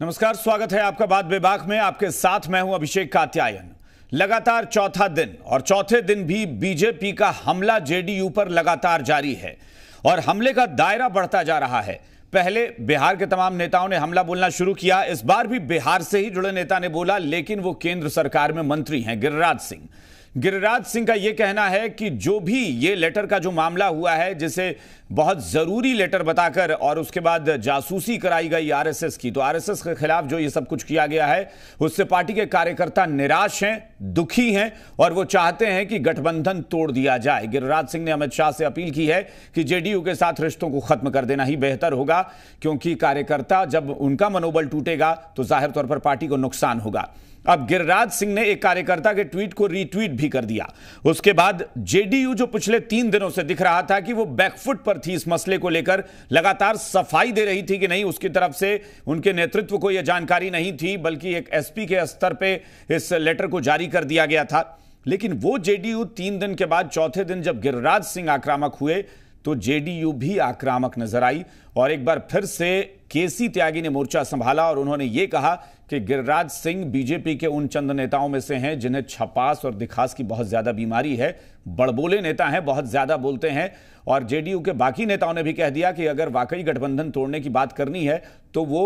नमस्कार स्वागत है आपका बात बेबाक में आपके साथ मैं हूं अभिषेक कात्यायन लगातार चौथा दिन और चौथे दिन भी बीजेपी का हमला जेडीयू पर लगातार जारी है और हमले का दायरा बढ़ता जा रहा है पहले बिहार के तमाम नेताओं ने हमला बोलना शुरू किया इस बार भी बिहार से ही जुड़े नेता ने बोला लेकिन वो केंद्र सरकार में मंत्री हैं गिरिराज सिंह गिरिराज सिंह का यह कहना है कि जो भी ये लेटर का जो मामला हुआ है जिसे बहुत ज़रूरी लेटर बताकर और उसके बाद जासूसी कराई गई आरएसएस की तो आरएसएस के खिलाफ जो ये सब कुछ किया गया है उससे पार्टी के कार्यकर्ता निराश हैं दुखी हैं और वो चाहते हैं कि गठबंधन तोड़ दिया जाए गिरिराज सिंह ने अमित शाह से अपील की है कि जेडीयू के साथ रिश्तों को खत्म कर देना ही बेहतर होगा क्योंकि कार्यकर्ता जब उनका मनोबल टूटेगा तो जाहिर तौर पर पार्टी को नुकसान होगा अब गिरिराज सिंह ने एक कार्यकर्ता के ट्वीट को रीट्वीट भी कर दिया उसके बाद जेडीयू जो पिछले तीन दिनों से दिख रहा था कि वो बैकफुट पर पर थी इस मसले को लेकर लगातार सफाई दे रही थी कि नहीं उसकी तरफ से उनके नेतृत्व को यह जानकारी नहीं थी बल्कि एक एसपी के स्तर पे इस लेटर को जारी कर दिया गया था लेकिन वो जेडीयू तीन दिन के बाद चौथे दिन जब गिरिराज सिंह आक्रामक हुए तो जेडीयू भी आक्रामक नजर आई और एक बार फिर से केसी त्यागी ने मोर्चा संभाला और उन्होंने ये कहा कि गिरिराज सिंह बीजेपी के उन चंद नेताओं में से हैं जिन्हें छपास और दिखास की बहुत ज्यादा बीमारी है बड़बोले नेता हैं बहुत ज्यादा बोलते हैं और जेडीयू के बाकी नेताओं ने भी कह दिया कि अगर वाकई गठबंधन तोड़ने की बात करनी है तो वो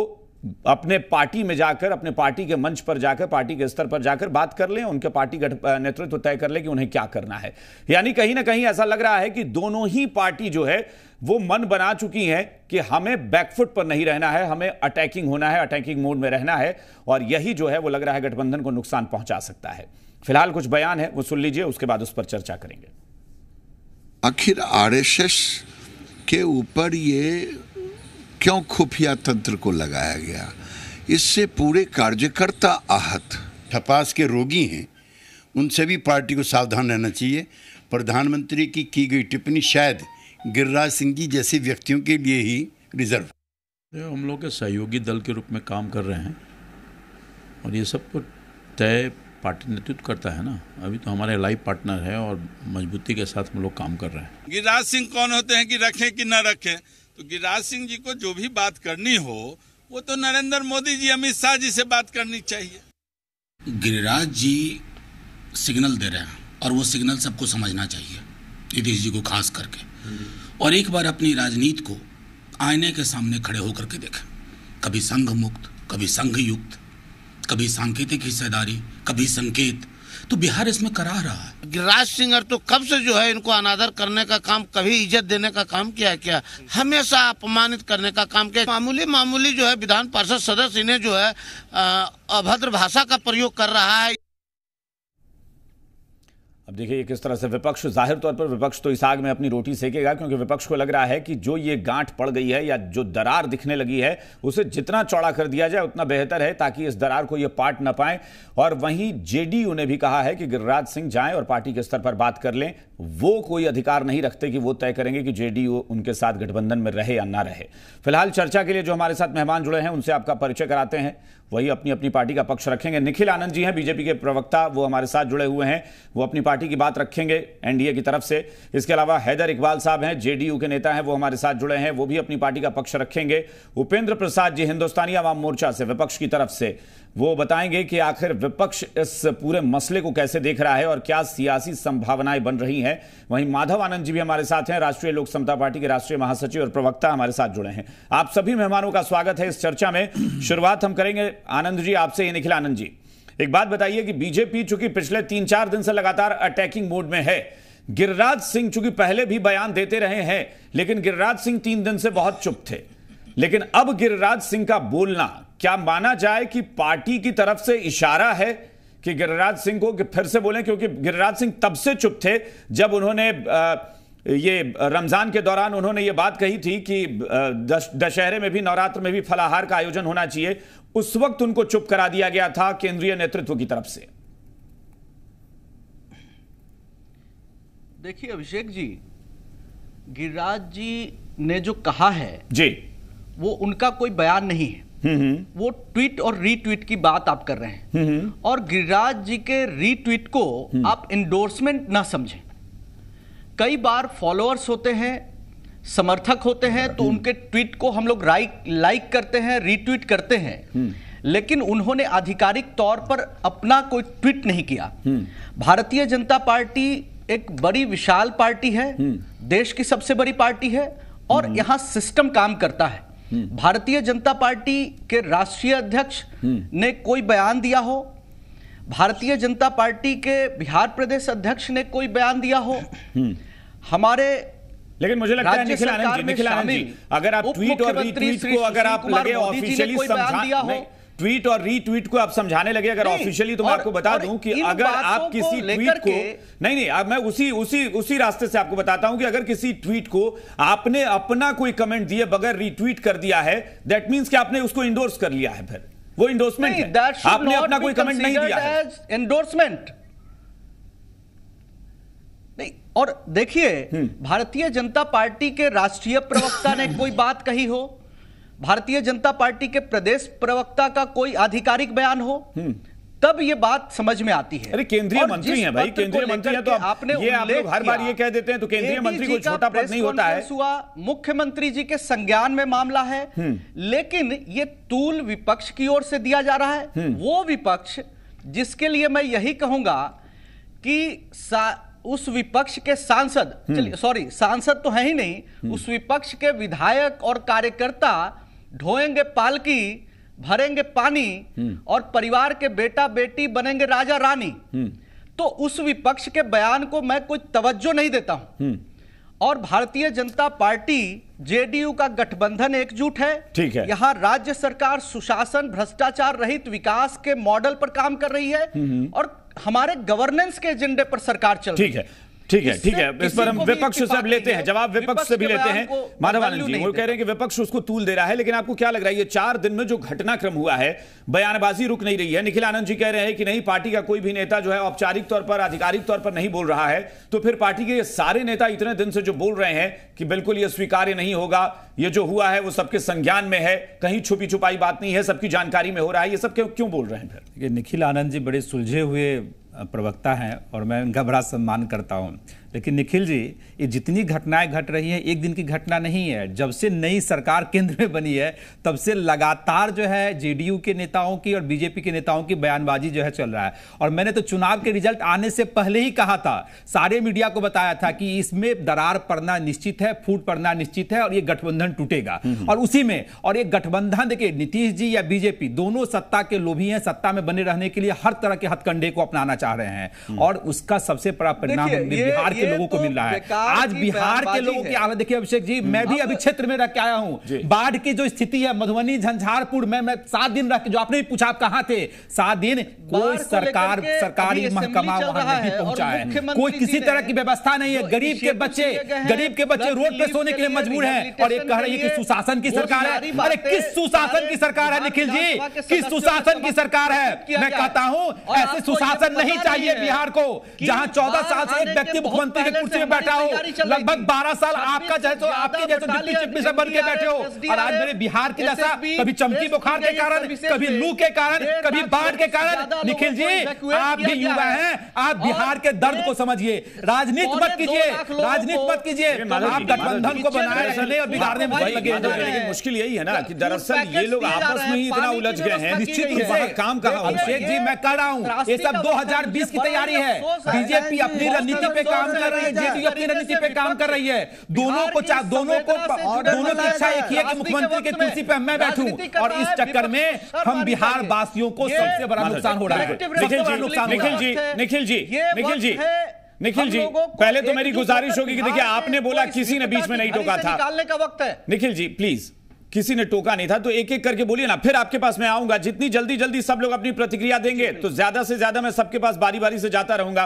अपने पार्टी में जाकर अपने पार्टी के मंच पर जाकर पार्टी के स्तर पर जाकर बात कर लें उनके पार्टी नेतृत्व तय कर लें कि उन्हें क्या करना है यानी कहीं ना कहीं ऐसा लग रहा है कि दोनों ही पार्टी जो है वो मन बना चुकी हैं कि हमें बैकफुट पर नहीं रहना है हमें अटैकिंग होना है अटैकिंग मोड में रहना है और यही जो है वो लग रहा है गठबंधन को नुकसान पहुंचा सकता है फिलहाल कुछ बयान है वो सुन लीजिए उसके बाद उस पर चर्चा करेंगे आखिर आर के ऊपर ये क्यों खुफिया तंत्र को लगाया गया इससे पूरे कार्यकर्ता आहत छपास के रोगी हैं उन सभी पार्टी को सावधान रहना चाहिए प्रधानमंत्री की की गई टिप्पणी शायद गिरिराज सिंह जी जैसे व्यक्तियों के लिए ही रिजर्व हम लोग के सहयोगी दल के रूप में काम कर रहे हैं और ये सब कुछ तय पार्टी नेतृत्व करता है ना अभी तो हमारे लाइव पार्टनर है और मजबूती के साथ हम लोग काम कर रहे हैं गिरिराज सिंह कौन होते हैं कि रखें कि ना रखें तो गिरिराज सिंह जी को जो भी बात करनी हो वो तो नरेंद्र मोदी जी अमित शाह जी से बात करनी चाहिए गिरिराज जी सिग्नल दे रहे हैं और वो सिग्नल सबको समझना चाहिए नीतीश जी को खास करके और एक बार अपनी राजनीति को आईने के सामने खड़े होकर के देखें कभी संघ मुक्त कभी संघ युक्त कभी सांकेतिक हिस्सेदारी कभी संकेत तो बिहार इसमें करा रहा है गिरिराज सिंह तो कब से जो है इनको अनादर करने का काम कभी इज्जत देने का काम किया क्या हमेशा अपमानित करने का काम किया मामूली मामूली जो है विधान पार्षद सदस्य इन्हें जो है अभद्र भाषा का प्रयोग कर रहा है अब देखिए किस तरह से विपक्ष जाहिर तौर पर विपक्ष तो इस आग में अपनी रोटी सेकेगा क्योंकि विपक्ष को लग रहा है कि जो ये गांठ पड़ गई है या जो दरार दिखने लगी है उसे जितना चौड़ा कर दिया जाए उतना बेहतर है ताकि इस दरार को ये पाट न पाए और वहीं जेडीयू ने भी कहा है कि गिरिराज सिंह जाएं और पार्टी के स्तर पर बात कर लें वो कोई अधिकार नहीं रखते कि वो तय करेंगे कि जेडीयू उनके साथ गठबंधन में रहे या ना रहे फिलहाल चर्चा के लिए जो हमारे साथ मेहमान जुड़े हैं उनसे आपका परिचय कराते हैं वही अपनी अपनी पार्टी का पक्ष रखेंगे निखिल आनंद जी हैं बीजेपी के प्रवक्ता वो हमारे साथ जुड़े हुए हैं वो अपनी पार्टी की बात रखेंगे एनडीए की तरफ से इसके अलावा हैदर इकबाल साहब हैं जेडीयू के नेता हैं वो हमारे साथ जुड़े हैं वो भी अपनी पार्टी का पक्ष रखेंगे उपेंद्र प्रसाद जी हिंदुस्तानी आवाम मोर्चा से विपक्ष की तरफ से वो बताएंगे कि आखिर विपक्ष इस पूरे मसले को कैसे देख रहा है और क्या सियासी संभावनाएं बन रही हैं वहीं माधव आनंद जी भी हमारे साथ हैं राष्ट्रीय लोक समता पार्टी के राष्ट्रीय महासचिव और प्रवक्ता हमारे साथ जुड़े हैं आप सभी मेहमानों का स्वागत है इस चर्चा में शुरुआत हम करेंगे आनंद जी आपसे ये निखिल आनंद जी एक बात बताइए कि बीजेपी चूंकि पिछले तीन चार दिन से लगातार अटैकिंग मोड में है गिरिराज सिंह चूंकि पहले भी बयान देते रहे हैं लेकिन गिरिराज सिंह तीन दिन से बहुत चुप थे लेकिन अब गिरिराज सिंह का बोलना क्या माना जाए कि पार्टी की तरफ से इशारा है कि गिरिराज सिंह को कि फिर से बोलें क्योंकि गिरिराज सिंह तब से चुप थे जब उन्होंने आ, ये रमज़ान के दौरान उन्होंने ये बात कही थी कि दशहरे में भी नवरात्र में भी फलाहार का आयोजन होना चाहिए उस वक्त उनको चुप करा दिया गया था केंद्रीय नेतृत्व की तरफ से देखिए अभिषेक जी गिरिराज जी ने जो कहा है जी वो उनका कोई बयान नहीं है हम्म, हम्म। वो ट्वीट और रीट्वीट की बात आप कर रहे हैं हम्म, और गिरिराज जी के रीट्वीट को आप इंडोर्समेंट ना समझें कई बार फॉलोअर्स होते हैं समर्थक होते हैं तो हम्म। उनके ट्वीट को हम लोग लाइक करते हैं रीट्वीट करते हैं हम्म। लेकिन उन्होंने आधिकारिक तौर पर अपना कोई ट्वीट नहीं किया हम्म। भारतीय जनता पार्टी एक बड़ी विशाल पार्टी है देश की सबसे बड़ी पार्टी है और यहाँ सिस्टम काम करता है भारतीय जनता पार्टी के राष्ट्रीय अध्यक्ष ने कोई बयान दिया हो भारतीय जनता पार्टी के बिहार प्रदेश अध्यक्ष ने कोई बयान दिया हो हमारे लेकिन मुझे लगता है निखिल आनंद जी निखिल आनंद जी अगर आप ट्वीट और रीट्वीट को अगर आप लगे ऑफिशियली समझा दिया हो ट्वीट और रीट्वीट को आप समझाने लगे अगर ऑफिशियली तो मैं आपको बता दूं कि अगर आप किसी ट्वीट को नहीं नहीं मैं उसी उसी उसी रास्ते से आपको बताता हूं कि अगर किसी ट्वीट को आपने अपना कोई कमेंट दिए बगैर रीट्वीट कर दिया है दैट मीन्स कि आपने उसको इंडोर्स कर लिया है फिर वो इंडोर्समेंट आपने अपना कोई कमेंट नहीं दिया एज इंडोर्समेंट और देखिए हम्म। भारतीय जनता पार्टी के राष्ट्रीय प्रवक्ता ने कोई बात कही हो भारतीय जनता पार्टी के प्रदेश प्रवक्ता का कोई आधिकारिक बयान हो हम्म। तब ये बात समझ में आती है अरे केंद्रीय मंत्री हैं भाई केंद्रीय मंत्री हैं तो आप, आपने ये आप लोग हर बार ये कह देते हैं तो केंद्रीय मंत्री को छोटा पद नहीं होता है हुआ मुख्यमंत्री जी के संज्ञान में मामला है हम्म। लेकिन ये तूल विपक्ष की ओर से दिया जा रहा है वो विपक्ष जिसके लिए मैं यही कहूंगा कि उस विपक्ष के सांसद हम्म। चलिए सॉरी सांसद तो है ही नहीं हम्म। उस विपक्ष के विधायक और कार्यकर्ता ढोएंगे पालकी भरेंगे पानी हम्म। और परिवार के बेटा बेटी बनेंगे राजा रानी तो उस विपक्ष के बयान को मैं कोई तवज्जो नहीं देता हूं और भारतीय जनता पार्टी जेडीयू का गठबंधन एकजुट है ठीक है यहाँ राज्य सरकार सुशासन भ्रष्टाचार रहित विकास के मॉडल पर काम कर रही है और हमारे गवर्नेंस के एजेंडे पर सरकार चल ठीक है ठीक है ठीक है इस पर हम विपक्ष से अब लेते हैं जवाब विपक्ष से भी लेते हैं माधव आनंद जी वो कह रहे हैं कि विपक्ष उसको तूल दे रहा है लेकिन आपको क्या लग रहा है ये चार दिन में जो घटनाक्रम हुआ है बयानबाजी रुक नहीं रही है निखिल आनंद जी कह रहे हैं कि नहीं पार्टी का कोई भी नेता जो है औपचारिक तौर पर आधिकारिक तौर पर नहीं बोल रहा है तो फिर पार्टी के सारे नेता इतने दिन से जो बोल रहे हैं कि बिल्कुल ये स्वीकार्य नहीं होगा ये जो हुआ है वो सबके संज्ञान में है कहीं छुपी छुपाई बात नहीं है सबकी जानकारी में हो रहा है ये सब क्यों बोल रहे हैं फिर निखिल आनंद जी बड़े सुलझे हुए प्रवक्ता हैं और मैं उनका बड़ा सम्मान करता हूँ लेकिन निखिल जी ये जितनी घटनाएं घट रही हैं एक दिन की घटना नहीं है जब से नई सरकार केंद्र में बनी है तब से लगातार जो है जेडीयू के नेताओं की और बीजेपी के नेताओं की बयानबाजी जो है चल रहा है और मैंने तो चुनाव के रिजल्ट आने से पहले ही कहा था सारे मीडिया को बताया था कि इसमें दरार पड़ना निश्चित है फूट पड़ना निश्चित है और ये गठबंधन टूटेगा हम्म, हम्म। और उसी में और ये गठबंधन देखिए नीतीश जी या बीजेपी दोनों सत्ता के लोभी हैं सत्ता में बने रहने के लिए हर तरह के हथकंडे को अपनाना चाह रहे हैं हम्म। और उसका सबसे बड़ा परिणाम बिहार के तो लोगों को मिल रहा है आज बिहार के लोगों की हालत देखिए अभिषेक जी मैं भी अभी क्षेत्र में रह के आया हूँ बाढ़ की जो स्थिति है मधुबनी झंझारपुर में मैं सात दिन रह के जो आपने भी पूछा आप कहाँ थे सात दिन कोई सरकार सरकारी महकमा वहां नहीं पहुंचा है कोई किसी तरह की व्यवस्था नहीं है गरीब के बच्चे गरीब के बच्चे रोड पे सोने के लिए मजबूर है और एक कह रही है कि सुशासन की सरकार है अरे किस सुशासन की सरकार है निखिल जी किस सुशासन की सरकार है मैं कहता हूँ ऐसे सुशासन नहीं चाहिए बिहार को जहाँ चौदह साल से एक व्यक्ति मुख्यमंत्री मंत्री की कुर्सी में बैठा हो लगभग बारह साल आपका जैसे तो आपके जैसे डिप्टी चीफ मिनिस्टर बन के बैठे हो और आज मेरे बिहार की जैसा कभी चमकी बुखार के कारण कभी लू के कारण कभी बाढ़ के कारण निखिल जी आप भी युवा हैं आप बिहार के दर्द को समझिए राजनीति मत कीजिए राजनीति मत कीजिए आप गठबंधन को बनाए रखने और बिगाड़ने में लगे लेकिन मुश्किल यही है ना कि दरअसल ये लोग आपस में ही इतना उलझ गए हैं निश्चित रूप से काम कर रहा हूँ अभिषेक जी मैं कर रहा हूँ ये सब 2020 की तैयारी है बीजेपी अपनी रणनीति पे काम कर रही है जेडीयू अपनी रणनीति पे काम कर रही है दोनों को दोनों को दोनों की इच्छा एक ही है कि मुख्यमंत्री के कुर्सी पे मैं बैठूं और इस चक्कर में हम बिहार वासियों को सबसे बड़ा नुकसान हो रहा है निखिल जी निखिल जी निखिल जी निखिल जी पहले तो मेरी गुजारिश होगी कि देखिए आपने बोला किसी ने बीच में नहीं टोका था निकालने का वक्त है निखिल जी प्लीज किसी ने टोका नहीं था तो एक एक करके बोलिए ना फिर आपके पास मैं आऊंगा जितनी जल्दी जल्दी सब लोग अपनी प्रतिक्रिया देंगे तो ज्यादा से ज्यादा मैं सबके पास बारी बारी से जाता रहूंगा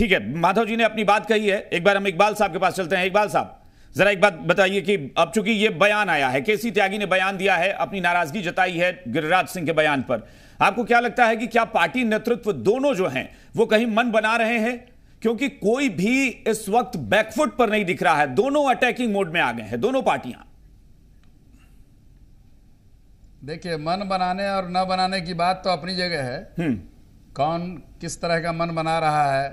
ठीक है माधव जी ने अपनी बात कही है एक बार हम इकबाल साहब के पास चलते हैं इकबाल साहब जरा एक बात बताइए कि अब चूंकि ये बयान आया है केसी त्यागी ने बयान दिया है अपनी नाराजगी जताई है गिरिराज सिंह के बयान पर आपको क्या लगता है कि क्या पार्टी नेतृत्व दोनों जो हैं वो कहीं मन बना रहे हैं क्योंकि कोई भी इस वक्त बैकफुट पर नहीं दिख रहा है दोनों अटैकिंग मोड में आ गए हैं दोनों पार्टियां देखिए मन बनाने और न बनाने की बात तो अपनी जगह है हम्म। कौन किस तरह का मन बना रहा है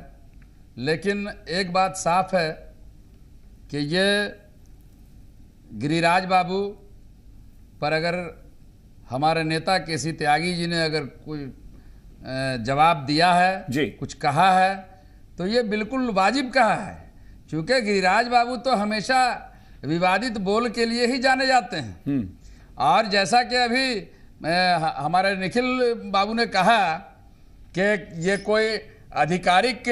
लेकिन एक बात साफ है कि ये गिरिराज बाबू पर अगर हमारे नेता के सी त्यागी जी ने अगर कोई जवाब दिया है जी कुछ कहा है तो ये बिल्कुल वाजिब कहा है क्योंकि गिरिराज बाबू तो हमेशा विवादित बोल के लिए ही जाने जाते हैं हम्म। और जैसा कि अभी हमारे निखिल बाबू ने कहा कि ये कोई आधिकारिक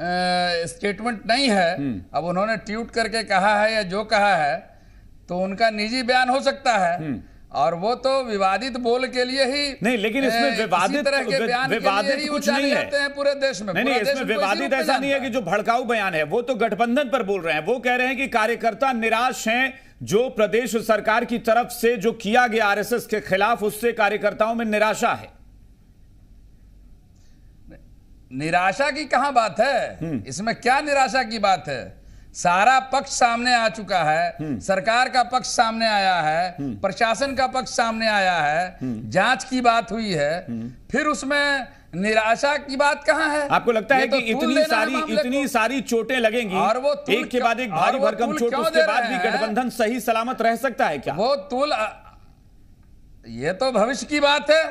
स्टेटमेंट नहीं है हम्म। अब उन्होंने ट्वीट करके कहा है या जो कहा है तो उनका निजी बयान हो सकता है हम्म। और वो तो विवादित बोल के लिए ही नहीं लेकिन इसमें विवादित तरह के बयान विवादित के कुछ नहीं है हैं पूरे देश में नहीं, नहीं इसमें विवादित ऐसा नहीं है कि जो भड़काऊ बयान है वो तो गठबंधन पर बोल रहे हैं वो कह रहे हैं कि कार्यकर्ता निराश हैं जो प्रदेश सरकार की तरफ से जो किया गया आरएसएस के खिलाफ उससे कार्यकर्ताओं में निराशा है निराशा की कहा बात है हम्म। इसमें क्या निराशा की बात है सारा पक्ष सामने आ चुका है हम्म। सरकार का पक्ष सामने आया है हम्म। प्रशासन का पक्ष सामने आया है जांच की बात हुई है फिर उसमें निराशा की बात कहाँ है आपको लगता है तो कि तो इतनी सारी इतनी सारी चोटें लगेंगी और वो एक के बाद एक भारी भरकम चोट उसके बाद भी गठबंधन सही सलामत रह सकता है क्या वो तुल ये तो भविष्य की बात है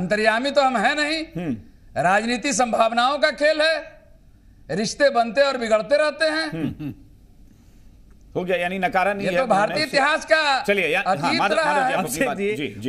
अंतर्यामी तो हम है नहीं राजनीति संभावनाओं का खेल है रिश्ते बनते और बिगड़ते रहते हैं हम्म, हम्म। हो गया यानी नकारा नहीं ये तो भारतीय इतिहास का चलिए हाँ,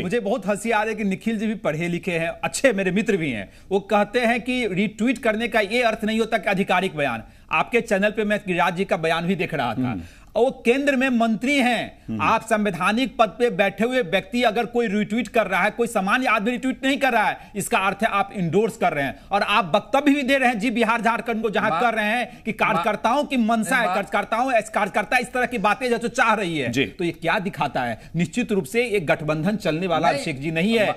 मुझे बहुत हंसी आ रही है कि निखिल जी भी पढ़े लिखे हैं अच्छे मेरे मित्र भी हैं वो कहते हैं कि रीट्वीट करने का ये अर्थ नहीं होता कि आधिकारिक बयान आपके चैनल पे मैं गिरिराज जी का बयान भी देख रहा था हम्म। और वो केंद्र में मंत्री हैं हम्म। आप संवैधानिक पद पे बैठे हुए व्यक्ति अगर कोई रिट्वीट कर रहा है कोई सामान्य आदमी रिट्वीट नहीं कर रहा है इसका अर्थ है आप इंडोर्स कर रहे हैं और आप वक्तव्य भी दे रहे हैं जी बिहार झारखंड को जहां कर रहे हैं कि कार्यकर्ताओं की मनसा है कार्यकर्ताओं कार्यकर्ता इस तरह की बातें जो चाह रही है तो ये क्या दिखाता है निश्चित रूप से एक गठबंधन चलने वाला अभिषेक जी नहीं है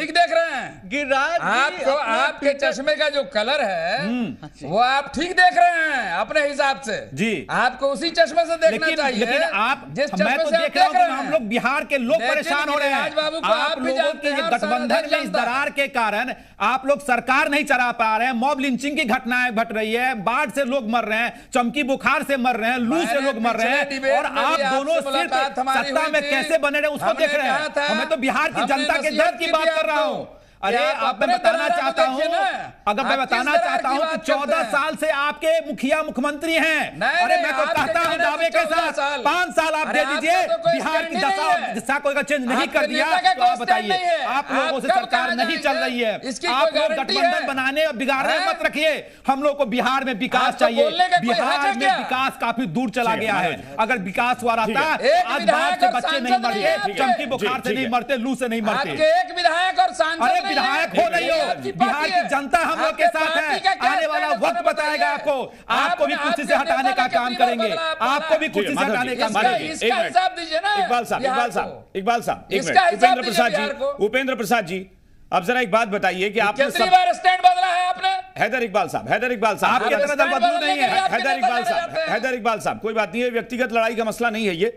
ठीक देख रहे हैं गिरिराज आपको आपके चश्मे का जो कलर है हम्म। वो आप ठीक देख रहे हैं अपने हिसाब से जी आपको उसी चश्मे से देखना लेकिन, चाहिए लेकिन आप जिस मैं तो देख रहे हम लोग बिहार के लोग परेशान हो रहे हैं आप लोगों के गठबंधन में इस दरार के कारण आप लोग सरकार नहीं चला पा रहे हैं मॉब लिंचिंग की घटनाएं घट रही है बाढ़ से लोग मर रहे हैं चमकी बुखार से मर रहे हैं लू से लोग मर रहे हैं और आप दोनों सिर्फ सत्ता में कैसे बने रहे उसको देख रहे हैं मैं तो बिहार की जनता के दर्द की बात कर रहा हूँ अरे आप मैं बताना चाहता हूँ अगर मैं बताना चाहता हूँ चौदह साल से आपके मुखिया मुख्यमंत्री हैं अरे मैं तो कहता हूँ दावे के साथ पांच साल आप दे दीजिए तो बिहार की दशा दशा को चेंज नहीं कर दिया तो आप बताइए आप लोगों से तो सरकार नहीं चल रही है आप लोग गठबंधन बनाने और बिगाड़ने मत रखिए हम लोग को बिहार में विकास तो चाहिए बिहार में विकास काफी दूर चला गया है अगर विकास हुआ रहता आज बाढ़ से बच्चे नहीं मरते चमकी बुखार से नहीं मरते लू से नहीं मरते एक विधायक और सांसद विधायक हो नहीं हो बिहार की जनता हम लोग के साथ है आने वाला वक्त बताएगा आपको आपको भी कुर्सी से हटाने का काम करेंगे आपको भी कुर्सी से हटाने का इकबाल साहब इकबाल साहब इकबाल साहब एक मिनट उपेंद्र प्रसाद जी उपेंद्र प्रसाद जी अब जरा एक बात बताइए कि आपने सब... बार स्टैंड बदला है आपने हैदर इकबाल साहब हैदर इकबाल साहब आपके तरह तो दल बदलू नहीं है हैदर इकबाल साहब हैदर इकबाल साहब कोई बात नहीं है व्यक्तिगत लड़ाई का मसला नहीं है ये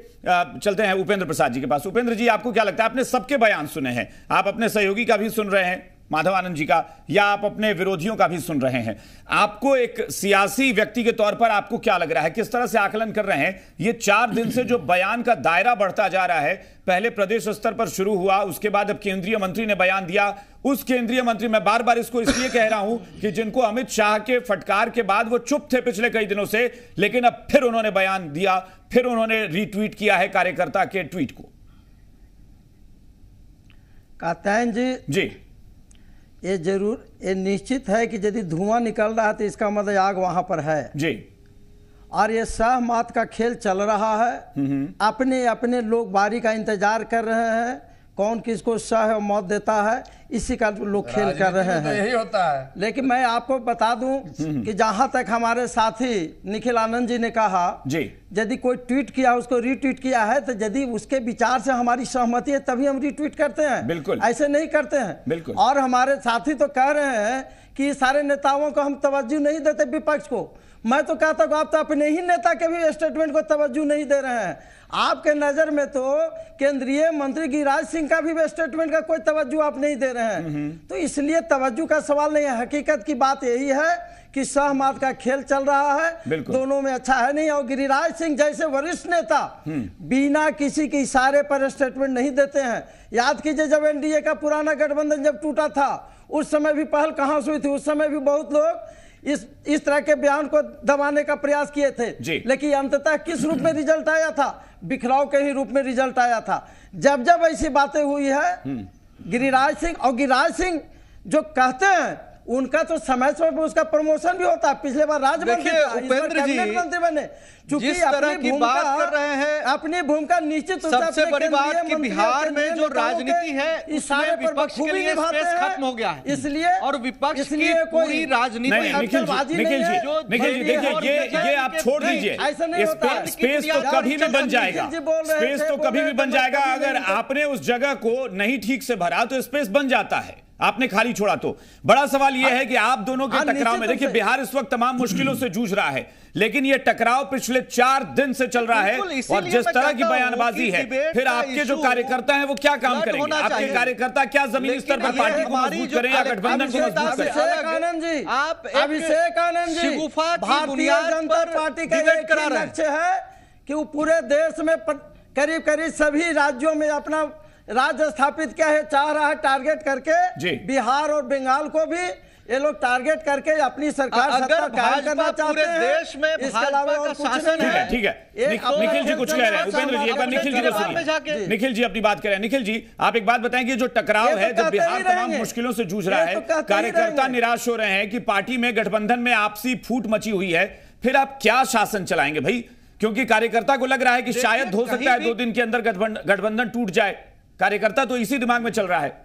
चलते हैं उपेंद्र प्रसाद जी के पास उपेंद्र जी आपको क्या लगता है आपने सबके बयान सुने हैं आप अपने सहयोगी का भी सुन रहे हैं माधवानंद जी का या आप अपने विरोधियों का भी सुन रहे हैं आपको एक सियासी व्यक्ति के तौर पर आपको क्या लग रहा है किस तरह से आकलन कर रहे हैं ये चार दिन से जो बयान का दायरा बढ़ता जा रहा है पहले प्रदेश स्तर पर शुरू हुआ उसके बाद अब केंद्रीय मंत्री ने बयान दिया उस केंद्रीय मंत्री मैं बार बार इसको इसलिए कह रहा हूं कि जिनको अमित शाह के फटकार के बाद वो चुप थे पिछले कई दिनों से लेकिन अब फिर उन्होंने बयान दिया फिर उन्होंने रीट्वीट किया है कार्यकर्ता के ट्वीट को कात्यायन जी जी ये जरूर ये निश्चित है कि यदि धुआं निकल रहा है तो इसका मतलब आग वहां पर है जी और ये सह मात का खेल चल रहा है हम्म। अपने अपने लोग बारी का इंतजार कर रहे हैं कौन किसको शाह और मौत देता है इसी का लोग खेल कर रहे तो हैं यही होता है लेकिन मैं आपको बता दूं कि जहां तक हमारे साथी निखिल आनंद जी ने कहा जी यदि कोई ट्वीट किया उसको रीट्वीट किया है तो यदि उसके विचार से हमारी सहमति है तभी हम रीट्वीट करते हैं बिल्कुल ऐसे नहीं करते हैं बिल्कुल और हमारे साथी तो कह रहे हैं कि सारे नेताओं को हम तवज्जो नहीं देते विपक्ष को मैं तो कहता हूँ आप तो अपने ही नेता के भी स्टेटमेंट को तवज्जो नहीं दे रहे हैं आपके नज़र में तो केंद्रीय मंत्री गिरिराज सिंह का भी स्टेटमेंट का कोई तवज्जो आप नहीं दे रहे हैं हम्म। तो इसलिए तवज्जो का सवाल नहीं है हकीकत की बात यही है कि सहमत का खेल चल रहा है दोनों में अच्छा है नहीं और गिरिराज सिंह जैसे वरिष्ठ नेता हम्म। बिना किसी के इशारे पर स्टेटमेंट नहीं देते हैं याद कीजिए जब एनडीए का पुराना गठबंधन जब टूटा था उस समय भी पहल कहाँ से हुई थी उस समय भी बहुत लोग इस इस तरह के बयान को दबाने का प्रयास किए थे लेकिन अंततः किस रूप में रिजल्ट आया था बिखराव के ही रूप में रिजल्ट आया था जब जब ऐसी बातें हुई है हम्म। गिरिराज सिंह और गिरिराज सिंह जो कहते हैं उनका तो समय समय पर उसका प्रमोशन भी होता है पिछले बार राज्य उपेंद्र जी मंत्री बने जिस तरह की बात कर रहे हैं अपनी भूमिका निश्चित सबसे बड़ी बात कि बिहार में जो राजनीति है उसमें विपक्ष के लिए स्पेस खत्म हो गया है इसलिए और विपक्ष की पूरी राजनीति निखिल जी निखिल जी देखिए ये ये आप छोड़ दीजिए स्पेस तो कभी भी बन जाएगा स्पेस तो कभी भी बन जाएगा अगर आपने उस जगह को नहीं ठीक से भरा तो स्पेस बन जाता है आपने खाली छोड़ा तो बड़ा सवाल यह है कि आप दोनों के टकराव में देखिए बिहार इस वक्त तमाम मुश्किलों से जूझ रहा है लेकिन यह टकराव पिछले चार दिन से चल रहा है और जिस तरह की बयानबाजी है फिर आपके जो कार्यकर्ता हैं वो क्या काम करेंगे आपके कार्यकर्ता क्या जमीन स्तर पर पार्टी को मजबूत करें या गठबंधन को मजबूत करें आप अभिषेक आनंद जी गुफा भारतीय जनता पार्टी का लक्ष्य है कि वो पूरे देश में करीब करीब सभी राज्यों में अपना राज्य स्थापित किया है चाह रहा है टारगेट करके बिहार और बंगाल को भी ये लोग टारगेट करके अपनी सरकार अगर करना चाहते हैं देश में इसके अलावा और कुछ शासन नहीं है ठीक है निखिल जी कुछ कह रहे हैं उपेंद्र जी एक बार निखिल जी को सुनिए निखिल जी अपनी बात कर रहे हैं निखिल जी आप एक बात बताएं कि जो टकराव तो है जो बिहार तमाम मुश्किलों से जूझ रहा है तो कार्यकर्ता निराश हो रहे हैं कि पार्टी में गठबंधन में आपसी फूट मची हुई है फिर आप क्या शासन चलाएंगे भाई क्योंकि कार्यकर्ता को लग रहा है कि शायद हो सकता है दो दिन के अंदर गठबंधन टूट जाए कार्यकर्ता तो इसी दिमाग में चल रहा है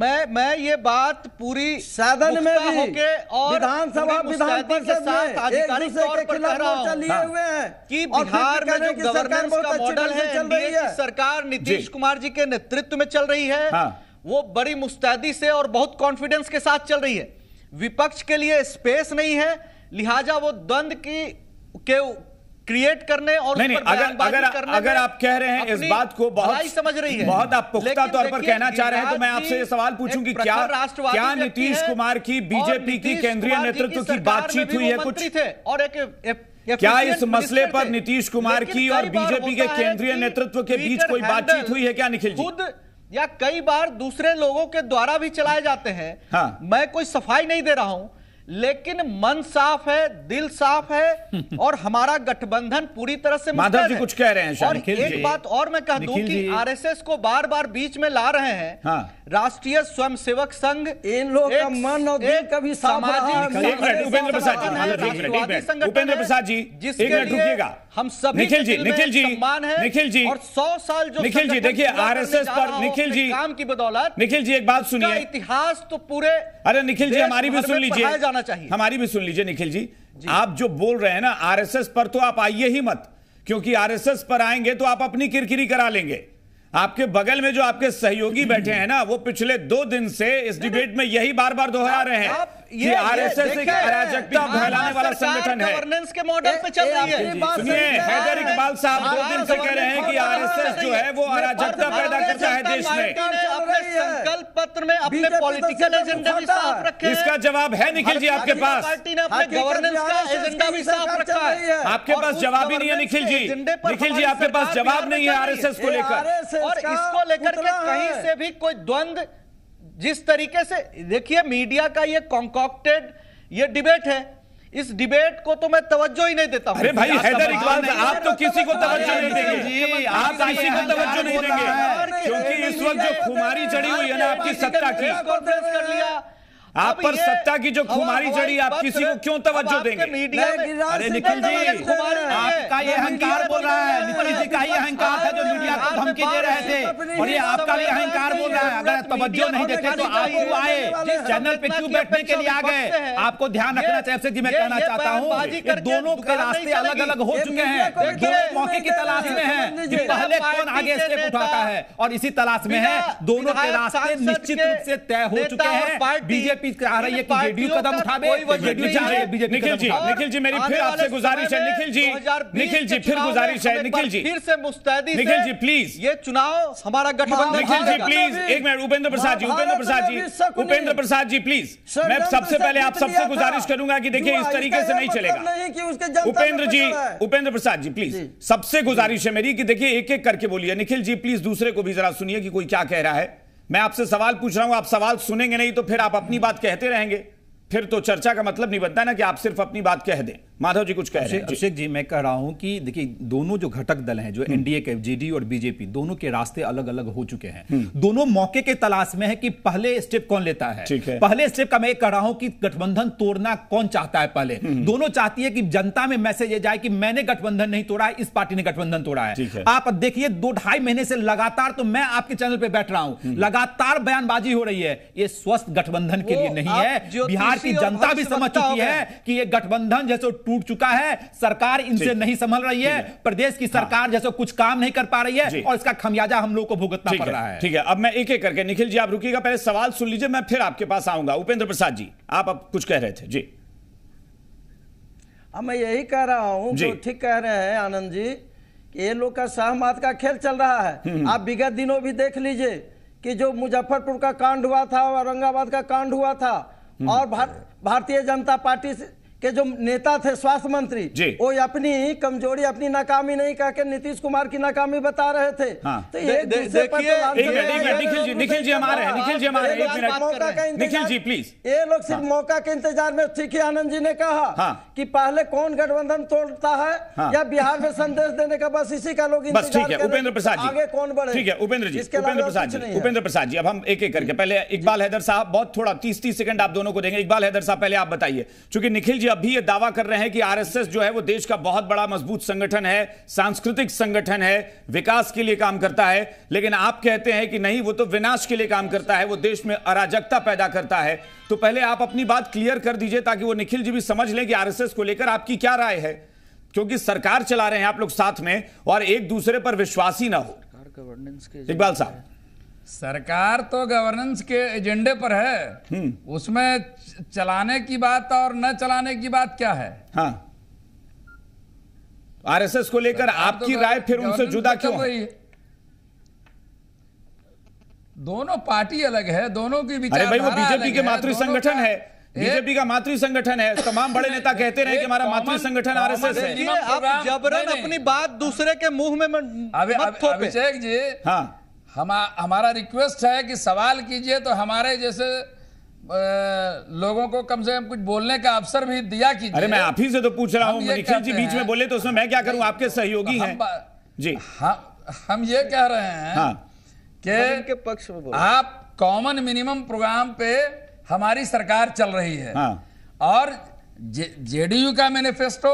मैं मैं ये बात पूरी सदन में भी होके और विधानसभा विधान परिषद में आधिकारिक तौर पर कह रहा हूं लिए हाँ। कि बिहार में जो गवर्नेंस का मॉडल है एनडीए की सरकार नीतीश कुमार जी के नेतृत्व में चल रही है हाँ। वो बड़ी मुस्तैदी से और बहुत कॉन्फिडेंस के साथ चल रही है विपक्ष के लिए स्पेस नहीं है लिहाजा वो द्वंद की के क्रिएट करने और नहीं, नहीं, अगर अगर अगर आप कह रहे हैं इस बात को बहुत समझ रही है बहुत आप पुख्ता तौर पर कहना चाह रहे हैं तो मैं आपसे ये सवाल पूछूंगी क्या क्या नीतीश कुमार की बीजेपी की केंद्रीय नेतृत्व की बातचीत हुई है कुछ और एक क्या इस मसले पर नीतीश कुमार की और बीजेपी के केंद्रीय नेतृत्व के बीच कोई बातचीत हुई है क्या निखिल जी या कई बार दूसरे लोगों के द्वारा भी चलाए जाते हैं हाँ। मैं कोई सफाई नहीं दे रहा हूं लेकिन मन साफ है दिल साफ है और हमारा गठबंधन पूरी तरह से माधव जी कुछ कह रहे हैं और एक बात और मैं कह दूं कि आरएसएस को बार बार बीच में ला रहे हैं हाँ। राष्ट्रीय स्वयंसेवक संघ इन लोग का मन और दिल कभी हाँ, उपेंद्र प्रसाद जी उपेंद्र जिसके हम सब निखिल जी निखिल जी मान है निखिल जी और सौ साल जो निखिल जी देखिए आरएसएस पर निखिल जी काम की बदौलत निखिल जी एक बात सुनिए इतिहास तो पूरे अरे निखिल जी हमारी भी सुन लीजिए जाना चाहिए हमारी भी सुन लीजिए निखिल जी, जी। आप जो बोल रहे हैं ना आरएसएस पर तो आप आइए ही मत क्योंकि आरएसएस पर आएंगे तो आप अपनी किरकिरी करा लेंगे आपके बगल में जो आपके सहयोगी बैठे हैं ना वो पिछले दो दिन से इस डिबेट में यही बार बार दोहरा रहे हैं ये आरएसएस एक अराजकता फैलाने वाला संगठन है गवर्नेंस के मॉडल पे चल रही है सुनिए हैदर इकबाल साहब दो दिन से कह रहे हैं कि आरएसएस जो है वो अराजकता पैदा करता है देश में अपने संकल्प पत्र में अपने पॉलिटिकल एजेंडा तो भी साफ रखे इसका जवाब है निखिल जी आपके पास पार्टी ने अपने गवर्नेंस हाँ, का एजेंडा भी साफ रखा है आपके पास जवाब ही नहीं है निखिल जी निखिल जी आपके पास जवाब नहीं है आरएसएस को लेकर और इसको लेकर के कहीं से भी कोई द्वंद जिस तरीके से देखिए मीडिया का ये कॉन्कॉक्टेड ये डिबेट है इस डिबेट को तो मैं तवज्जो ही नहीं देता अरे भाई हैदर तो इकबाल आप तो किसी को तवज्जो नहीं देंगे आप किसी को तवज्जो नहीं देंगे क्योंकि इस वक्त जो खुमारी चढ़ी हुई है ना आपकी सत्ता की कॉन्फ्रेंस कर लिया आप पर सत्ता की जो खुमारी चढ़ी आप किसी को क्यों तवज्जो देंगे अरे निखिल जी आपका ये अहंकार बोल रहा है निखिल जी का ही अहंकार था जो मीडिया को धमकी दे रहे थे और ये आपका भी अहंकार बोल रहा है अगर तवज्जो नहीं देते तो आप आए चैनल पे क्यों बैठने के लिए आ गए आपको ध्यान रखना चाहिए की मैं कहना चाहता हूँ दोनों के रास्ते अलग अलग हो चुके हैं दोनों मौके की तलाश में है कि पहले कौन आगे स्टेप उठाता है और इसी तलाश में है दोनों के रास्ते निश्चित रूप से तय हो चुके हैं बीजेपी बीजेपी चाह रही है कि जेडीयू कदम उठावे जेडीयू चाह रही है बीजेपी निखिल जी निखिल जी मेरी फिर आपसे गुजारिश है निखिल जी निखिल जी फिर गुजारिश है निखिल जी फिर से मुस्तैदी निखिल जी प्लीज ये चुनाव हमारा गठबंधन निखिल जी प्लीज एक मिनट उपेंद्र प्रसाद जी उपेंद्र प्रसाद जी उपेंद्र प्रसाद जी प्लीज मैं सबसे पहले आप सबसे गुजारिश करूंगा कि देखिए इस तरीके से नहीं मतलब चलेगा उपेंद्र जी उपेंद्र प्रसाद जी प्लीज सबसे गुजारिश है मेरी कि देखिए एक एक करके बोलिए निखिल जी प्लीज दूसरे को भी जरा सुनिए कि कोई क्या कह रहा है मैं आपसे सवाल पूछ रहा हूं आप सवाल सुनेंगे नहीं तो फिर आप अपनी बात कहते रहेंगे फिर तो चर्चा का मतलब नहीं बनता ना कि आप सिर्फ अपनी बात कह दें माधव जी कुछ कह रहे हैं अभिषेक जी मैं कह रहा हूं कि देखिए दोनों जो घटक दल हैं जो हम्म। एनडीए के जेडीयू और बीजेपी दोनों के रास्ते अलग अलग हो चुके हैं हम्म। दोनों मौके के तलाश में है कि पहले स्टेप कौन लेता है, है। पहले स्टेप का मैं कह रहा हूं कि गठबंधन तोड़ना कौन चाहता है पहले हम्म। दोनों चाहती है कि जनता में मैसेज ये जाए कि मैंने गठबंधन नहीं तोड़ा है इस पार्टी ने गठबंधन तोड़ा है आप देखिए दो ढाई महीने से लगातार तो मैं आपके चैनल पर बैठ रहा हूं लगातार बयानबाजी हो रही है ये स्वस्थ गठबंधन के लिए नहीं है बिहार बिहार की जनता भी समझ चुकी है कि ये गठबंधन जैसे टूट चुका है सरकार इनसे नहीं संभल रही है प्रदेश की सरकार हाँ। जैसे कुछ काम नहीं कर पा रही है और इसका खमियाजा हम लोग को भुगतना पड़ रहा है ठीक है अब मैं एक एक करके निखिल जी आप रुकिएगा पहले सवाल सुन लीजिए मैं फिर आपके पास आऊंगा उपेंद्र प्रसाद जी आप अब कुछ कह रहे थे जी हाँ मैं यही कह रहा हूँ ठीक कह रहे हैं आनंद जी कि ये लोग का सहमत का खेल चल रहा है हम्म, हम्म। आप विगत दिनों भी देख लीजिए कि जो मुजफ्फरपुर का कांड हुआ था औरंगाबाद का कांड हुआ था और भार, भारतीय जनता पार्टी के जो नेता थे स्वास्थ्य मंत्री वो अपनी कमजोरी अपनी नाकामी नहीं कह के नीतीश कुमार की नाकामी बता रहे थे ये लोग सिर्फ हाँ। मौका के इंतजार में ठीक ही आनंद जी ने कहा हाँ। कि पहले कौन गठबंधन तोड़ता है हाँ। या बिहार में संदेश देने का बस इसी का लोग उपेंद्र प्रसाद जी आगे कौन बढ़े ठीक है उपेंद्र जी उपेंद्र प्रसाद जी उपेंद्र प्रसाद जी अब हम एक एक करके पहले इकबाल हैदर साहब बहुत थोड़ा तीस तीस सेकंड आप दोनों को देंगे इकबाल हैदर साहब पहले आप बताइए चूंकि निखिल जी तब भी ये दावा कर रहे हैं कि आरएसएस जो है वो देश का बहुत बड़ा मजबूत संगठन है सांस्कृतिक संगठन है विकास के लिए काम करता है लेकिन आप कहते हैं कि नहीं वो तो विनाश के लिए काम करता है वो देश में अराजकता पैदा करता है तो पहले आप अपनी बात क्लियर कर दीजिए ताकि वो निखिल जी भी समझ लें कि आर को लेकर आपकी क्या राय है क्योंकि सरकार चला रहे हैं आप लोग साथ में और एक दूसरे पर विश्वास ही ना हो इकबाल साहब सरकार तो गवर्नेंस के एजेंडे पर है हम्म। उसमें चलाने की बात और न चलाने की बात क्या है हाँ आरएसएस को लेकर आपकी तो राय फिर उनसे जुदा मतलब क्यों है? दोनों पार्टी अलग है दोनों की अरे भाई वो बीजेपी के मातृ संगठन है बीजेपी का मातृ संगठन है तमाम बड़े नेता कहते रहे कि हमारा मातृ संगठन आरएसएस है आप जबरन अपनी बात दूसरे के मुंह में अभिषेक जी हाँ हम हमारा रिक्वेस्ट है कि सवाल कीजिए तो हमारे जैसे लोगों को कम से कम कुछ बोलने का अवसर भी दिया कीजिए अरे मैं आप ही से तो पूछ रहा हूँ निखिल जी बीच में बोले तो उसमें मैं क्या करूँ आपके सहयोगी हैं जी हम हम ये कह रहे हैं हाँ। कि पक्ष में आप कॉमन मिनिमम प्रोग्राम पे हमारी सरकार चल रही है हाँ। और जेडीयू का मैनिफेस्टो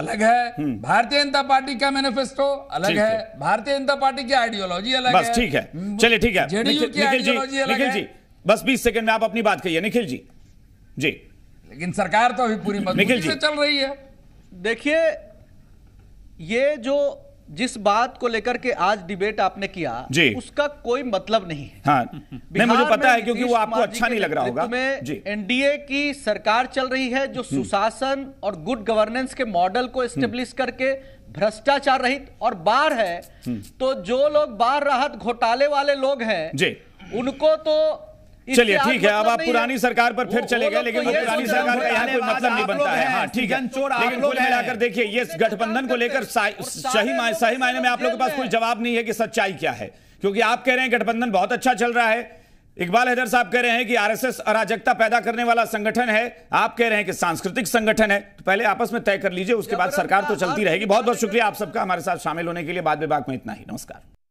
अलग है हम्म। भारतीय जनता पार्टी का मैनिफेस्टो अलग है भारतीय जनता पार्टी की आइडियोलॉजी अलग बस ठीक है हम्म। चलिए ठीक है जेडीयू की आइडियोलॉजी अलग है बस बीस सेकंड में आप अपनी बात कहिए निखिल जी जी लेकिन सरकार तो अभी पूरी मजबूती से चल रही है देखिए ये जो जिस बात को लेकर के आज डिबेट आपने किया जी उसका कोई मतलब नहीं है हाँ। नहीं मुझे पता है क्योंकि वो आपको अच्छा नहीं लग रहा होगा में एनडीए की सरकार चल रही है जो हम्म। सुशासन और गुड गवर्नेंस के मॉडल को स्टेब्लिश हम्म। करके भ्रष्टाचार रहित और बाढ़ है हम्म। तो जो लोग बाढ़ राहत घोटाले वाले लोग हैं उनको तो चलिए ठीक है अब मतलब आप पुरानी सरकार पर फिर चले तो गए लेकिन तो पुरानी सरकार का यहाँ कोई मतलब नहीं बनता है हाँ ठीक है लेकिन कुल मिलाकर देखिए ये गठबंधन को लेकर सही सही मायने में आप लोग के पास कोई जवाब नहीं है कि सच्चाई क्या है क्योंकि आप कह रहे हैं गठबंधन बहुत अच्छा चल रहा है इकबाल हैदर साहब कह रहे हैं कि आरएसएस अराजकता पैदा करने वाला संगठन है आप कह रहे हैं कि सांस्कृतिक संगठन है तो पहले आपस में तय कर लीजिए उसके बाद सरकार तो चलती रहेगी बहुत बहुत शुक्रिया आप सबका हमारे साथ शामिल होने के लिए बाद विभाग में इतना ही नमस्कार